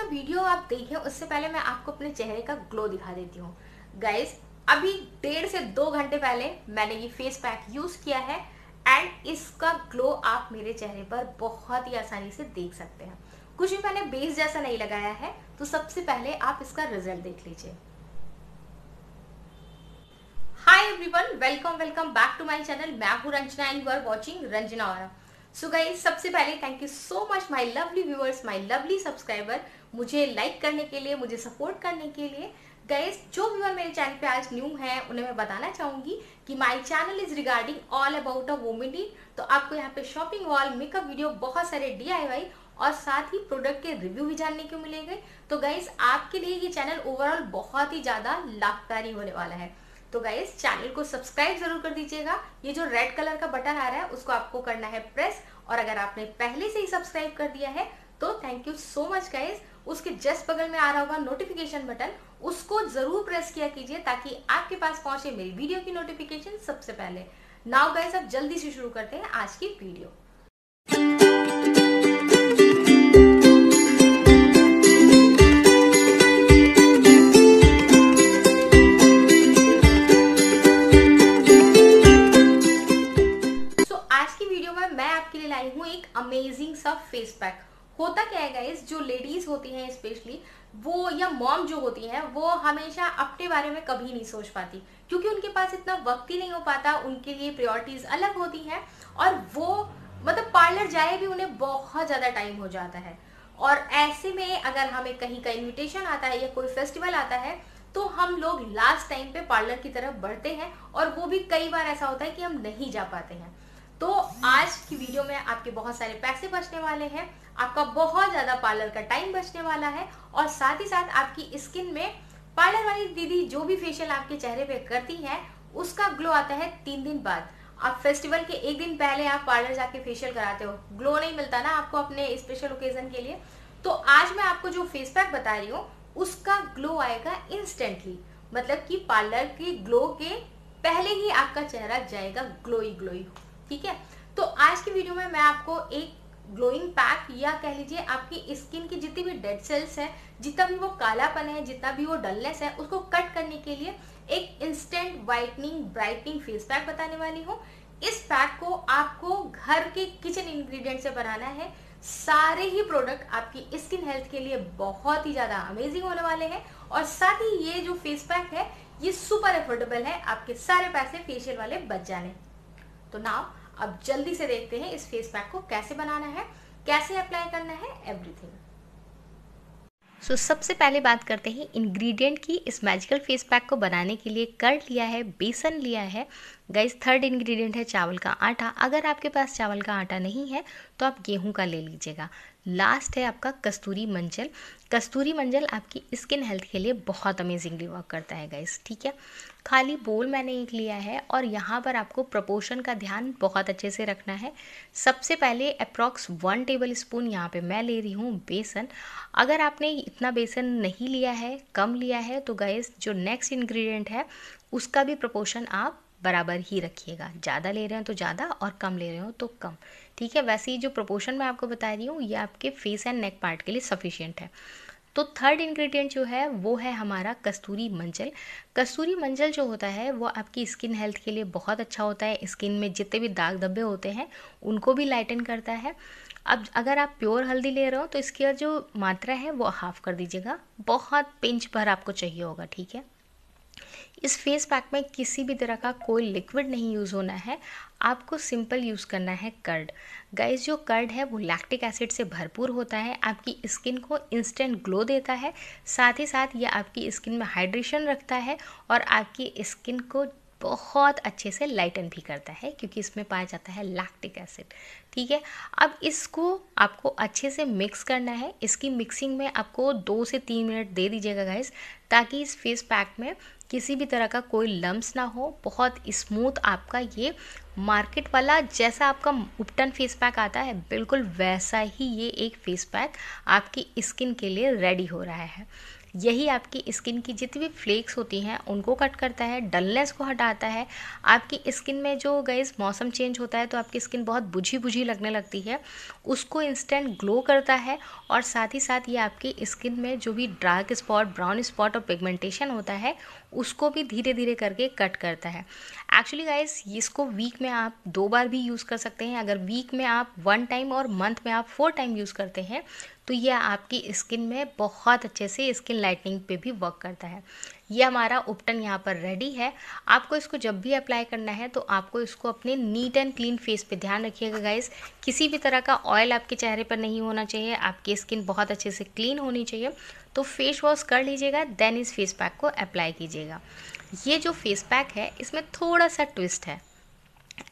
का वीडियो आप देखे उससे पहले मैं आपको अपने चेहरे का ग्लो दिखा देती हूँ गाइज अभी डेढ़ से दो घंटे पहले मैंने ये फेस पैक यूज़ किया है एंड इसका ग्लो आप मेरे चेहरे पर बहुत ही आसानी से देख सकते हैं कुछ भी मैंने बेस जैसा नहीं लगाया है तो सबसे पहले आप इसका रिजल्ट देख लीजिए hi everyone welcome welcome back to my channel मैं हूँ Ranjana and you are watching Ranjana और सो so सबसे पहले thank you so much my lovely viewers my lovely subscriber मुझे लाइक करने के लिए मुझे सपोर्ट करने के लिए गाइस जो व्यूअर मेरे चैनल पे आज न्यू है उन्हें मैं बताना चाहूँगी कि my channel is regarding all about a वोमिटी तो आपको यहाँ पे शॉपिंग वॉल मेकअप वीडियो बहुत सारे डी और साथ ही प्रोडक्ट के रिव्यू भी जानने को मिलेंगे तो गाइस आपके लिए ये चैनल ओवरऑल बहुत ही ज़्यादा लाभकारी होने वाला है तो गाइज चैनल को सब्सक्राइब जरूर कर दीजिएगा ये जो रेड कलर का बटन आ रहा है उसको आपको करना है प्रेस और अगर आपने पहले से ही सब्सक्राइब कर दिया है तो thank you so much guys उसके जस्ट बगल में आ रहा होगा नोटिफिकेशन बटन उसको जरूर प्रेस किया कीजिए ताकि आपके पास पहुंचे मेरी वीडियो की नोटिफिकेशन सबसे पहले नाउ गाइज अब जल्दी से शुरू करते हैं आज की वीडियो लाई हूँ एक अमेजिंग सा फेस पैक होता क्या है गाइज जो लेडीज होती हैं स्पेशली वो या मॉम जो होती हैं वो हमेशा अपने बारे में कभी नहीं सोच पाती क्योंकि उनके पास इतना वक्त ही नहीं हो पाता उनके लिए प्रियोरिटीज अलग होती हैं और वो मतलब पार्लर जाए भी उन्हें बहुत ज़्यादा टाइम हो जाता है और ऐसे में अगर हमें कहीं का इन्विटेशन आता है या कोई फेस्टिवल आता है तो हम लोग लास्ट टाइम पे पार्लर की तरफ बढ़ते हैं और वो भी कई बार ऐसा होता है कि हम नहीं जा पाते हैं तो आज की वीडियो में आपके बहुत सारे पैसे बचने वाले हैं आपका बहुत ज़्यादा पार्लर का टाइम बचने वाला है और साथ ही साथ आपकी स्किन में पार्लर वाली दीदी जो भी फेशियल आपके चेहरे पे करती है उसका ग्लो आता है तीन दिन बाद आप फेस्टिवल के एक दिन पहले आप पार्लर जाके फेशियल कराते हो ग्लो नहीं मिलता ना आपको अपने स्पेशल ओकेजन के लिए तो आज मैं आपको जो फेस पैक बता रही हूँ उसका ग्लो आएगा इंस्टेंटली मतलब कि पार्लर के ग्लो के पहले ही आपका चेहरा जाएगा ग्लोई ग्लोई ठीक है तो आज की वीडियो में मैं आपको एक ग्लोइंग पैक या कह लीजिए आपकी स्किन की जितनी भी डेड सेल्स है जितना भी वो कालापन है जितना भी वो डलनेस है उसको कट करने के लिए एक instant whitening brightening face pack बताने वाली हूँ इस पैक को आपको घर के किचन इंग्रेडिएंट से बनाना है सारे ही प्रोडक्ट आपकी स्किन हेल्थ के लिए बहुत ही ज़्यादा अमेजिंग होने वाले हैं और साथ ही ये जो फेस पैक है ये सुपर अफोर्डेबल है आपके सारे पैसे फेशियल वाले बच जाने तो नाउ अब जल्दी से देखते हैं इस फेस पैक को कैसे बनाना है कैसे अप्लाई करना है एवरीथिंग सो so, सबसे पहले बात करते हैं इंग्रेडिएंट की इस मैजिकल फेस पैक को बनाने के लिए कर लिया है बेसन लिया है गाइस थर्ड इंग्रेडिएंट है चावल का आटा अगर आपके पास चावल का आटा नहीं है तो आप गेहूं का ले लीजिएगा लास्ट है आपका कस्तूरी मंजल कस्तूरी मंजल आपकी स्किन हेल्थ के लिए बहुत अमेजिंगली वर्क करता है गाइस ठीक है खाली बोल मैंने एक लिया है और यहाँ पर आपको प्रपोशन का ध्यान बहुत अच्छे से रखना है सबसे पहले अप्रॉक्स वन टेबल स्पून यहाँ पर मैं ले रही हूँ बेसन अगर आपने इतना बेसन नहीं लिया है कम लिया है तो गैस जो नेक्स्ट इन्ग्रीडियंट है उसका भी प्रपोर्शन आप बराबर ही रखिएगा ज़्यादा ले रहे हो तो ज़्यादा और कम ले रहे हो तो कम ठीक है वैसे ही जो प्रपोशन मैं आपको बता रही हूँ ये आपके फेस एंड नेक पार्ट के लिए सफिशियंट है तो थर्ड इंग्रेडिएंट जो है वो है हमारा कस्तूरी मंजल कस्तूरी मंजल जो होता है वो आपकी स्किन हेल्थ के लिए बहुत अच्छा होता है स्किन में जितने भी दाग धब्बे होते हैं उनको भी लाइटन करता है अब अगर आप प्योर हल्दी ले रहे हो तो इसकी जो मात्रा है वो हाफ़ कर दीजिएगा बहुत पिंच भर आपको चाहिए होगा ठीक है इस फेस पैक में किसी भी तरह का कोई लिक्विड नहीं यूज़ होना है आपको सिंपल यूज़ करना है कर्ड गाइस जो कर्ड है वो लैक्टिक एसिड से भरपूर होता है आपकी स्किन को इंस्टेंट ग्लो देता है साथ ही साथ ये आपकी स्किन में हाइड्रेशन रखता है और आपकी स्किन को बहुत अच्छे से लाइटन भी करता है क्योंकि इसमें पाया जाता है लैक्टिक एसिड ठीक है अब इसको आपको अच्छे से मिक्स करना है इसकी मिक्सिंग में आपको दो से तीन मिनट दे दीजिएगा गाइस ताकि इस फेस पैक में किसी भी तरह का कोई लम्स ना हो बहुत स्मूथ आपका ये मार्केट वाला जैसा आपका उपटन फेस पैक आता है बिल्कुल वैसा ही ये एक फेस पैक आपकी स्किन के लिए रेडी हो रहा है यही आपकी स्किन की जितनी भी फ्लेक्स होती हैं उनको कट करता है डलनेस को हटाता है आपकी स्किन में जो गैस मौसम चेंज होता है तो आपकी स्किन बहुत बुझी बुझी लगने लगती है उसको इंस्टेंट ग्लो करता है और साथ ही साथ ये आपकी स्किन में जो भी डार्क स्पॉट ब्राउन स्पॉट और पिगमेंटेशन होता है उसको भी धीरे धीरे करके कट करता है एक्चुअली गाइस इसको वीक में आप दो बार भी यूज़ कर सकते हैं अगर वीक में आप वन टाइम और मंथ में आप फोर टाइम यूज़ करते हैं तो यह आपकी स्किन में बहुत अच्छे से स्किन लाइटनिंग पे भी वर्क करता है ये हमारा उपटन यहाँ पर रेडी है आपको इसको जब भी अप्लाई करना है तो आपको इसको अपने नीट एंड क्लीन फेस पे ध्यान रखिएगा गाइस किसी भी तरह का ऑयल आपके चेहरे पर नहीं होना चाहिए आपकी स्किन बहुत अच्छे से क्लीन होनी चाहिए तो फेस वॉश कर लीजिएगा देन इस फेस पैक को अप्लाई कीजिएगा ये जो फेस पैक है इसमें थोड़ा सा ट्विस्ट है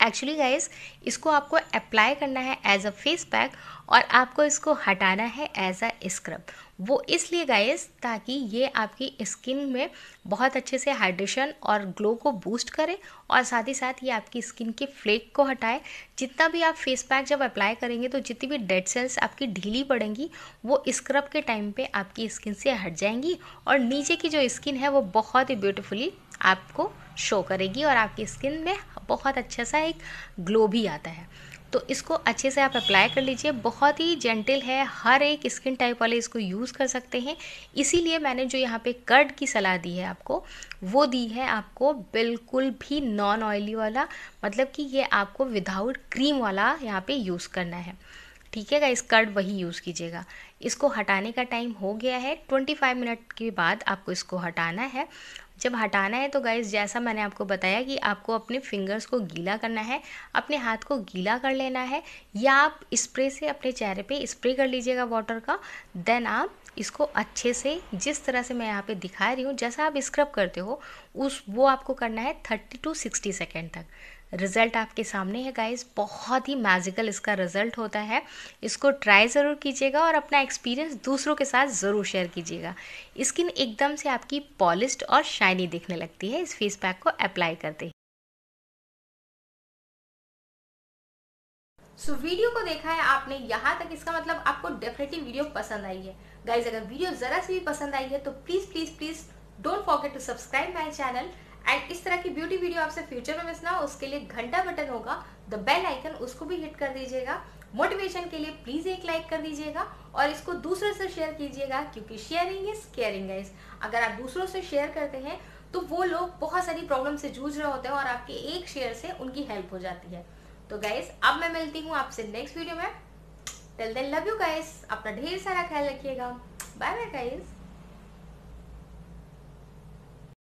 एक्चुअली गाइज इसको आपको अप्लाई करना है एज अ फेस पैक और आपको इसको हटाना है एज अ स्क्रब वो इसलिए गाइज ताकि ये आपकी स्किन में बहुत अच्छे से हाइड्रेशन और ग्लो को बूस्ट करे और साथ ही साथ ये आपकी स्किन के फ्लेक को हटाए जितना भी आप फेस पैक जब अप्लाई करेंगे तो जितनी भी डेड सेल्स आपकी ढीली पड़ेंगी वो स्क्रब के टाइम पे आपकी स्किन से हट जाएंगी और नीचे की जो स्किन है वो बहुत ही ब्यूटिफुली आपको शो करेगी और आपकी स्किन में बहुत अच्छा सा एक ग्लो भी आता है तो इसको अच्छे से आप अप्लाई कर लीजिए बहुत ही जेंटल है हर एक स्किन टाइप वाले इसको यूज़ कर सकते हैं इसीलिए मैंने जो यहाँ पे कर्ड की सलाह दी है आपको वो दी है आपको बिल्कुल भी नॉन ऑयली वाला मतलब कि ये आपको विदाउट क्रीम वाला यहाँ पे यूज़ करना है ठीक है इस कर्ड वही यूज़ कीजिएगा इसको हटाने का टाइम हो गया है ट्वेंटी मिनट के बाद आपको इसको हटाना है जब हटाना है तो गाइज़ जैसा मैंने आपको बताया कि आपको अपने फिंगर्स को गीला करना है अपने हाथ को गीला कर लेना है या आप स्प्रे से अपने चेहरे पे स्प्रे कर लीजिएगा वाटर का देन आप इसको अच्छे से जिस तरह से मैं यहाँ पे दिखा रही हूँ जैसा आप स्क्रब करते हो उस वो आपको करना है थर्टी टू सिक्सटी सेकेंड तक रिज़ल्ट आपके सामने है गाइस बहुत ही मैजिकल इसका रिज़ल्ट होता है इसको ट्राई ज़रूर कीजिएगा और अपना एक्सपीरियंस दूसरों के साथ ज़रूर शेयर कीजिएगा स्किन एकदम से आपकी पॉलिश और शाइनी दिखने लगती है इस फेस पैक को अप्लाई करते ही सो so, वीडियो को देखा है आपने यहाँ तक इसका मतलब आपको डेफिनेटली वीडियो पसंद आई है गाइज अगर वीडियो जरा सी भी पसंद आई है तो please please please don't forget to subscribe my channel and इस तरह की ब्यूटी वीडियो आपसे फ्यूचर में मिस ना हो उसके लिए घंटा बटन होगा द बेल आइकन उसको भी हिट कर दीजिएगा मोटिवेशन के लिए प्लीज एक लाइक कर दीजिएगा और इसको दूसरों से शेयर कीजिएगा क्योंकि शेयरिंग इज केयरिंग इज अगर आप दूसरों से शेयर करते हैं तो वो लोग बहुत सारी प्रॉब्लम से जूझ रहे होते हैं और आपके एक शेयर से उनकी हेल्प हो जाती है तो गाइस अब मैं मिलती हूँ आपसे नेक्स्ट वीडियो में till then love you guys अपना ढेर सारा ख्याल रखिएगा बाय बाय गाइस